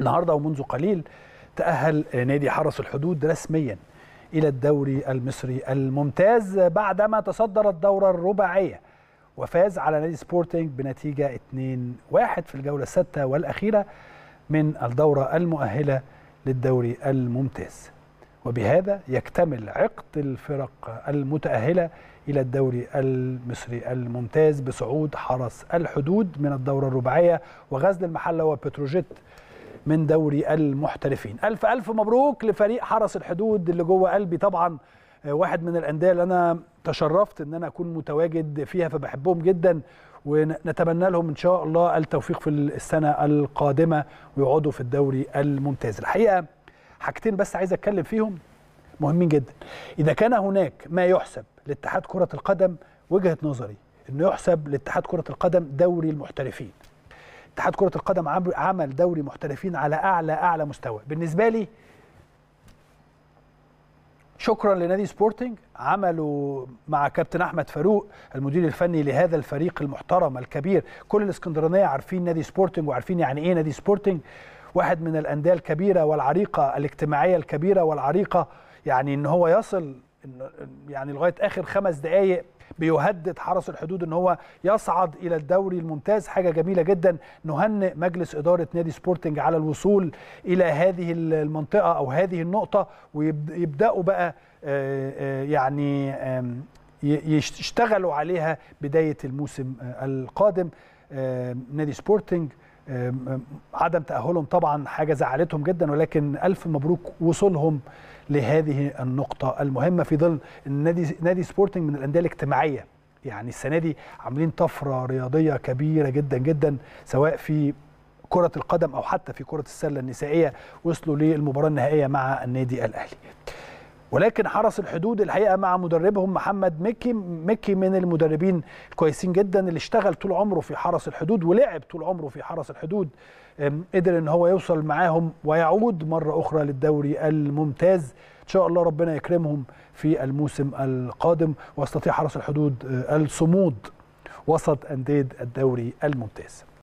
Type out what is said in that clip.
النهارده ومنذ قليل تأهل نادي حرس الحدود رسميا إلى الدوري المصري الممتاز بعدما تصدر الدورة الرباعية وفاز على نادي سبورتنج بنتيجة 2-1 في الجولة الستة والأخيرة من الدورة المؤهلة للدوري الممتاز وبهذا يكتمل عقد الفرق المتأهلة إلى الدوري المصري الممتاز بصعود حرس الحدود من الدورة الرباعية وغزل المحلة وبتروجيت من دوري المحترفين ألف ألف مبروك لفريق حرس الحدود اللي جوه قلبي طبعا آه، واحد من الأندية اللي أنا تشرفت أن أنا أكون متواجد فيها فبحبهم جدا ونتمنى لهم إن شاء الله التوفيق في السنة القادمة ويقعدوا في الدوري الممتاز الحقيقة حاجتين بس عايز أتكلم فيهم مهمين جدا إذا كان هناك ما يحسب لاتحاد كرة القدم وجهة نظري أنه يحسب لاتحاد كرة القدم دوري المحترفين اتحاد كره القدم عمل دوري محترفين على اعلى اعلى مستوى بالنسبه لي شكرا لنادي سبورتنج عملوا مع كابتن احمد فاروق المدير الفني لهذا الفريق المحترم الكبير كل الاسكندرانيه عارفين نادي سبورتنج وعارفين يعني ايه نادي سبورتنج واحد من الانديه الكبيره والعريقه الاجتماعيه الكبيره والعريقه يعني ان هو يصل يعني لغايه اخر خمس دقائق بيهدد حرس الحدود ان هو يصعد الى الدوري الممتاز حاجه جميله جدا نهنئ مجلس اداره نادي سبورتنج على الوصول الى هذه المنطقه او هذه النقطه ويبداوا بقى آه، آه، يعني يشتغلوا عليها بدايه الموسم آه، القادم نادي سبورتنج عدم تأهلهم طبعا حاجة زعلتهم جدا ولكن ألف مبروك وصولهم لهذه النقطة المهمة في ظل النادي نادي سبورتنج من الأندية الاجتماعية يعني السنة دي عاملين طفرة رياضية كبيرة جدا جدا سواء في كرة القدم أو حتى في كرة السلة النسائية وصلوا للمباراة النهائية مع النادي الأهلي ولكن حرس الحدود الحقيقه مع مدربهم محمد مكي مكي من المدربين الكويسين جدا اللي اشتغل طول عمره في حرس الحدود ولعب طول عمره في حرس الحدود قدر ان هو يوصل معاهم ويعود مره اخرى للدوري الممتاز ان شاء الله ربنا يكرمهم في الموسم القادم ويستطيع حرس الحدود الصمود وسط انديه الدوري الممتاز